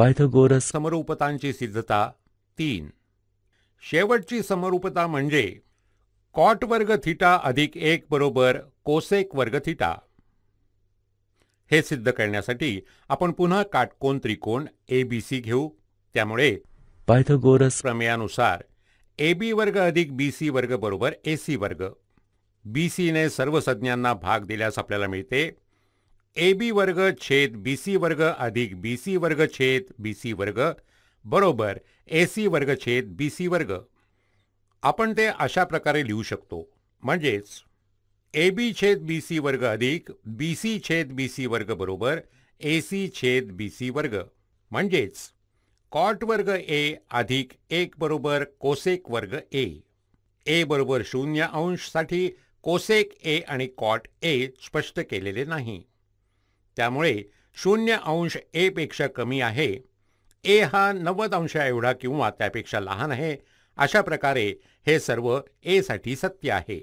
पायथगोरस समरूपतांची सिद्धता तीन शेवटची समरूपता म्हणजे कॉट वर्ग थिटा अधिक एक बरोबर कोसेक वर्ग थिटा हे सिद्ध करण्यासाठी आपण पुन्हा काटकोन त्रिकोण एबीसी घेऊ त्यामुळे पायथगोरस प्रमेयानुसार एबी वर्ग अधिक बी सी वर्ग बरोबर ए सी वर्ग बी सीने सर्व संज्ञांना भाग दिल्यास आपल्याला मिळते ए बी वर्ग छेद बी सी वर्ग अधिक बी सी वर्ग छेद बी सी वर्ग बरोबर ए सी वर्ग छेद बी सी वर्ग आपण ते अशा प्रकारे लिहू शकतो म्हणजेच ए बी छेद बी सी वर्ग अधिक बी सी छेद बी सी वर्ग बरोबर ए सी छेद बी सी वर्ग म्हणजेच कॉट वर्ग ए अधिक एक बरोबर कोसेक वर्ग ए ए बरोबर शून्य अंशसाठी कोसेक ए आणि कॉट ए स्पष्ट केलेले नाही त्यामुळे शून्य अंश एपेक्षा कमी आहे ए हा नव्वद अंशा एवढा किंवा त्यापेक्षा लहान आहे अशा प्रकारे हे सर्व एसाठी सत्य आहे